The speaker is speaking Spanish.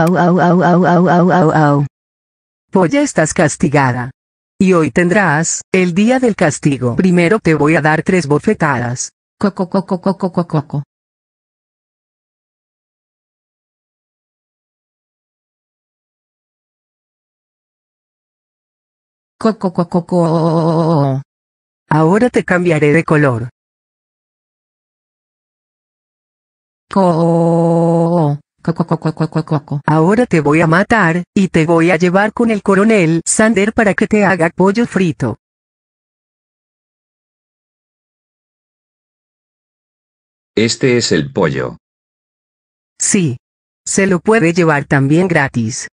Au, au, Polla pues estás castigada. Y hoy tendrás, el día del castigo. Primero te voy a dar tres bofetadas. Coco, coco, coco, coco, coco. Coco, coco, coco. Ahora te cambiaré de color. Co Ahora te voy a matar, y te voy a llevar con el coronel Sander para que te haga pollo frito. Este es el pollo. Sí. Se lo puede llevar también gratis.